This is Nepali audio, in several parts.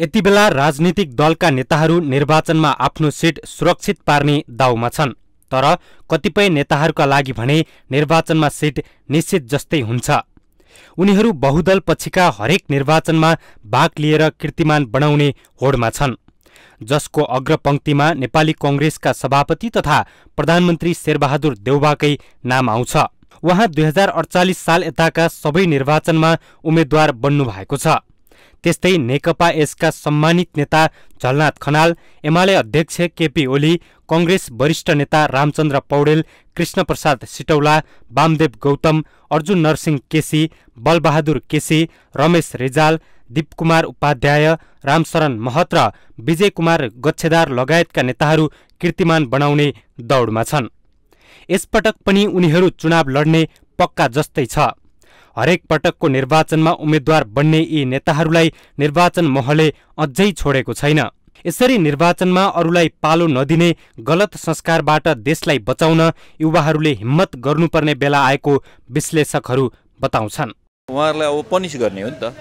यति बेला राजनीतिक दलका नेताहरू निर्वाचनमा आफ्नो सिट सुरक्षित पार्ने दाउमा छन् तर कतिपय नेताहरूका लागि भने निर्वाचनमा सिट निश्चित जस्तै हुन्छ उनीहरू बहुदल पछिका हरेक निर्वाचनमा भाग लिएर कीर्तिमान बनाउने होडमा छन् जसको अग्रपङ्क्तिमा नेपाली कङ्ग्रेसका सभापति तथा प्रधानमन्त्री शेरबहादुर देउबाकै नाम आउँछ उहाँ दुई हजार अडचालिस साल यताका सबै निर्वाचनमा उम्मेद्वार बन्नु भएको छ त्यस्तै नेकपा यसका सम्मानित नेता झलनाथ खनाल एमाले अध्यक्ष केपी ओली कङ्ग्रेस वरिष्ठ नेता रामचन्द्र पौडेल कृष्णप्रसाद सिटौला वामदेव गौतम अर्जुन नरसिंह केसी बलबहादुर केसी रमेश रिजाल दीपकुमार उपाध्याय रामशरण महत र विजय कुमार गच्छेदार लगायतका नेताहरू कीर्तिमान बनाउने दौडमा छन् यसपटक पनि उनीहरू चुनाव लड्ने पक्का जस्तै छ हरेक पटकको निर्वाचनमा उम्मेद्वार बन्ने यी नेताहरूलाई निर्वाचन महले अझै छोडेको छैन यसरी निर्वाचनमा अरूलाई पालो नदिने गलत संस्कारबाट देशलाई बचाउन युवाहरूले हिम्मत गर्नुपर्ने बेला आएको विश्लेषकहरू बताउँछन् उहाँहरूलाई अब पनिस गर्ने हो नि त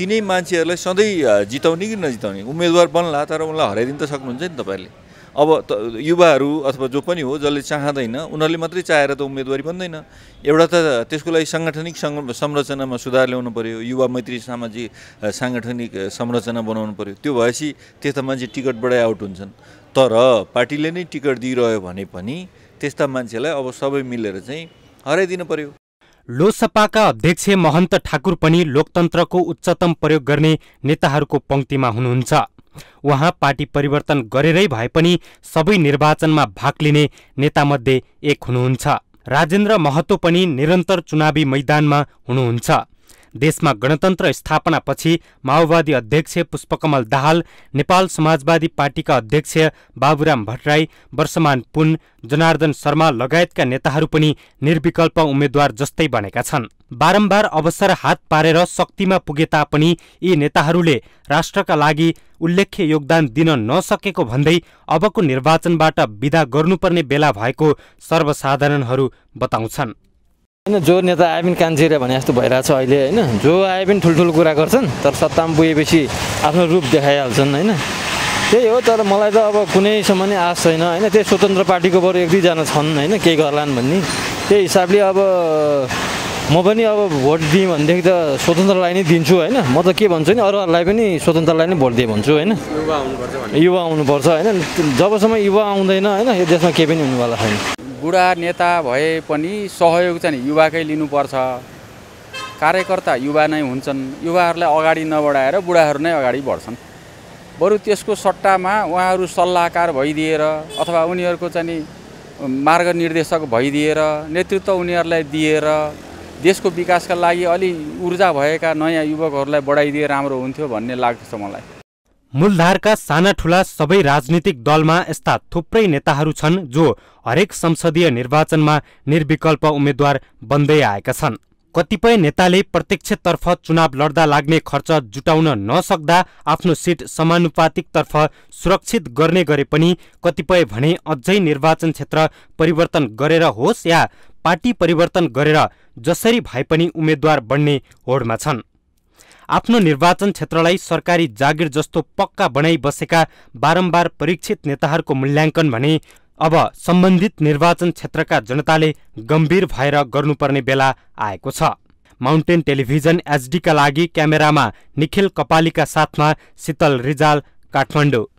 तिनै मान्छेहरूलाई सधैँ जिताउने कि नजिताउने उम्मेदवार बन्ला तर उनलाई हराइदिन त सक्नुहुन्छ नि तपाईँले अब त युवाहरू अथवा जो पनि हो जसले चाहँदैन उनीहरूले मात्रै चाहेर त उम्मेदवारी बन्दैन एउटा त त्यसको लागि साङ्गठनिक संरचनामा सुधार ल्याउनु पऱ्यो युवा मैत्री सामाजिक साङ्गठनिक संरचना बनाउनु पऱ्यो त्यो भएपछि त्यस्ता मान्छे टिकटबाटै आउट हुन्छन् तर पार्टीले नै टिकट दिइरह्यो भने पनि त्यस्ता मान्छेलाई अब सबै मिलेर चाहिँ हराइदिनु पर्यो लोकसपाका अध्यक्ष महन्त ठाकुर पनि लोकतन्त्रको उच्चतम प्रयोग गर्ने नेताहरूको पङ्क्तिमा हुनुहुन्छ उहाँ पार्टी परिवर्तन गरेरै भए पनि सबै निर्वाचनमा भाग लिने नेतामध्ये एक हुनुहुन्छ राजेन्द्र महतो पनि निरन्तर चुनावी मैदानमा हुनुहुन्छ देशमा गणतन्त्र स्थापनापछि माओवादी अध्यक्ष पुष्पकमल दाहाल नेपाल समाजवादी पार्टीका अध्यक्ष बाबुराम भट्टराई वर्षमान पुन जनार्दन शर्मा लगायतका नेताहरू पनि निर्विकल्प उम्मेद्वार जस्तै बनेका छन् बारम्बार अवसर हात पारेर शक्तिमा पुगे तापनि यी नेताहरूले राष्ट्रका लागि उल्लेख्य योगदान दिन नसकेको भन्दै अबको निर्वाचनबाट विदा गर्नुपर्ने बेला भएको सर्वसाधारणहरू बताउँछन् होइन जो नेता आए पनि कान्छेर भने जस्तो भइरहेछ अहिले होइन जो आए पनि ठुल्ठुलो कुरा गर्छन् तर सत्तामा पुगेपछि आफ्नो रूप देखाइहाल्छन् होइन त्यही हो तर मलाई त अब कुनैसम्म नै आश छैन होइन त्यही स्वतन्त्र पार्टीको बरु एक दुईजना छन् होइन केही गर्लान् भन्ने त्यही हिसाबले अब म पनि अब भोट दिएँ भनेदेखि त स्वतन्त्रलाई नै दिन्छु होइन म त के भन्छु नि अरूहरूलाई पनि स्वतन्त्रलाई नै भोट दिएँ भन्छु होइन युवा आउनुपर्छ होइन जबसम्म युवा आउँदैन होइन यो देशमा केही पनि हुनेवाला छैन बुढा नेता भए पनि सहयोग चाहिँ युवाकै लिनुपर्छ कार्यकर्ता युवा नै हुन्छन् युवाहरूलाई अगाडि नबढाएर बुढाहरू नै अगाडि बढ्छन् बरु त्यसको सट्टामा उहाँहरू सल्लाहकार भइदिएर अथवा उनीहरूको चाहिँ मार्ग मार्गनिर्देशक भइदिएर नेतृत्व उनीहरूलाई दिएर देशको विकासका लागि अलि ऊर्जा भएका नयाँ युवकहरूलाई बढाइदिए राम्रो हुन्थ्यो भन्ने लाग्छ मलाई मूलधारका साना ठुला सबै राजनीतिक दलमा यस्ता थुप्रै नेताहरू छन् जो हरेक संसदीय निर्वाचनमा निर्विकल्प उम्मेद्वार बन्दै आएका छन् कतिपय नेताले प्रत्यक्षतर्फ चुनाव लड्दा लाग्ने खर्च जुटाउन नसक्दा आफ्नो सिट समानुपातिकतर्फ सुरक्षित गर्ने गरे पनि कतिपय भने अझै निर्वाचन क्षेत्र परिवर्तन गरेर होस् या पार्टी परिवर्तन गरेर जसरी भए पनि उम्मेद्वार बन्ने होडमा छन् आफ्नो निर्वाचन क्षेत्रलाई सरकारी जागिर जस्तो पक्का बनाई बसेका बारम्बार परीक्षित नेताहरूको मूल्याङ्कन भने अब सम्बन्धित निर्वाचन क्षेत्रका जनताले गम्भीर भएर गर्नुपर्ने बेला आएको छ माउन्टेन टेलिभिजन एचडीका लागि क्यामेरामा निखिल कपालीका साथमा शीतल रिजाल काठमाडौँ